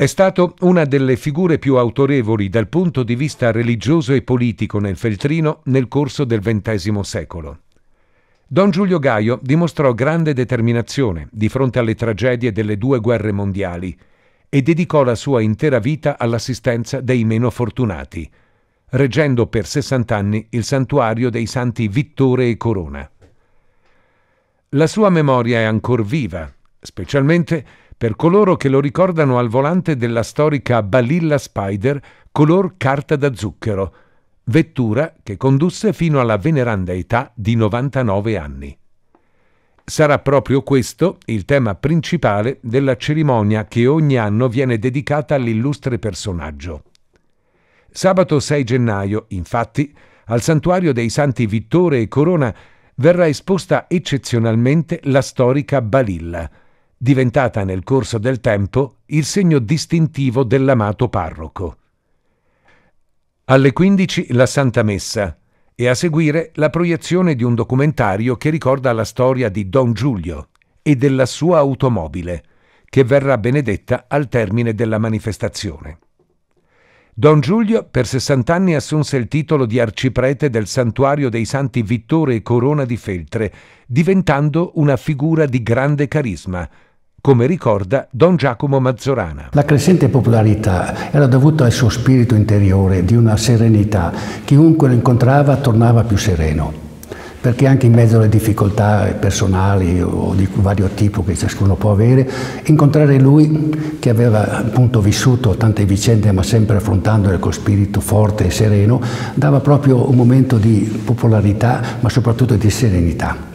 È stato una delle figure più autorevoli dal punto di vista religioso e politico nel Feltrino nel corso del XX secolo. Don Giulio Gaio dimostrò grande determinazione di fronte alle tragedie delle due guerre mondiali e dedicò la sua intera vita all'assistenza dei meno fortunati, reggendo per 60 anni il santuario dei santi Vittore e Corona. La sua memoria è ancor viva, specialmente per coloro che lo ricordano al volante della storica Balilla Spider color carta da zucchero, vettura che condusse fino alla veneranda età di 99 anni. Sarà proprio questo il tema principale della cerimonia che ogni anno viene dedicata all'illustre personaggio. Sabato 6 gennaio, infatti, al santuario dei santi Vittore e Corona verrà esposta eccezionalmente la storica Balilla, diventata nel corso del tempo il segno distintivo dell'amato parroco. Alle 15 la Santa Messa e a seguire la proiezione di un documentario che ricorda la storia di Don Giulio e della sua automobile, che verrà benedetta al termine della manifestazione. Don Giulio per 60 anni assunse il titolo di arciprete del santuario dei santi Vittore e Corona di Feltre, diventando una figura di grande carisma, come ricorda Don Giacomo Mazzorana. La crescente popolarità era dovuta al suo spirito interiore di una serenità. Chiunque lo incontrava tornava più sereno perché anche in mezzo alle difficoltà personali o di vario tipo che ciascuno può avere, incontrare lui che aveva appunto vissuto tante vicende ma sempre affrontandole con spirito forte e sereno, dava proprio un momento di popolarità ma soprattutto di serenità.